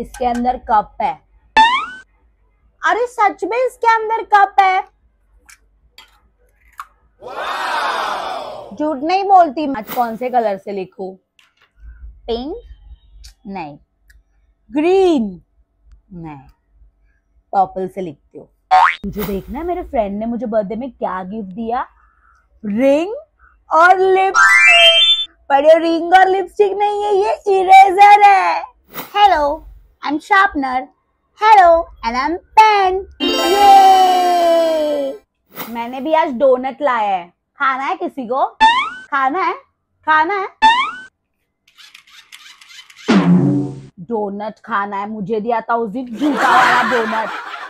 इसके अंदर कप है अरे सच में इसके अंदर कप है झूठ नहीं बोलती मैं कौन से कलर से लिखू पिंक नहीं ग्रीन नहीं पर्पल से लिखती हूँ मुझे देखना मेरे फ्रेंड ने मुझे बर्थडे में क्या गिफ्ट दिया रिंग और लिपस्टिक पर ये रिंग और लिपस्टिक नहीं है ये इरे शार्पनर हेलो Hello, एम पेन मैंने भी आज डोनट लाया है खाना है किसी को खाना है खाना है डोनट खाना है मुझे दिया था उस दिन झूठा वाला डोनट